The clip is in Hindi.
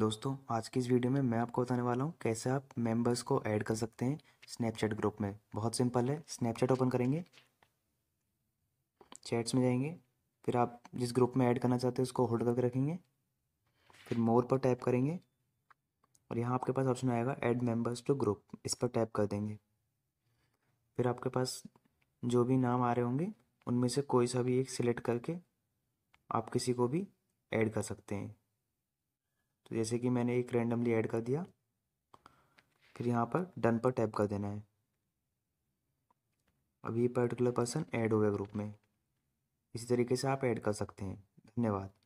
दोस्तों आज की इस वीडियो में मैं आपको बताने वाला हूँ कैसे आप मेंबर्स को ऐड कर सकते हैं स्नैपचैट ग्रुप में बहुत सिंपल है स्नैपचैट ओपन करेंगे चैट्स में जाएंगे फिर आप जिस ग्रुप में ऐड करना चाहते हैं उसको होल्ड करके रखेंगे फिर मोर पर टैप करेंगे और यहाँ आपके पास ऑप्शन आएगा ऐड मेंबर्स टू ग्रुप इस पर टैप कर देंगे फिर आपके पास जो भी नाम आ रहे होंगे उनमें से कोई सा भी एक सिलेक्ट करके आप किसी को भी ऐड कर सकते हैं तो जैसे कि मैंने एक रैंडमली ऐड कर दिया फिर यहाँ पर डन पर टैप कर देना है अब ये पर्टिकुलर पर्सन ऐड हो गया ग्रुप में इसी तरीके से आप ऐड कर सकते हैं धन्यवाद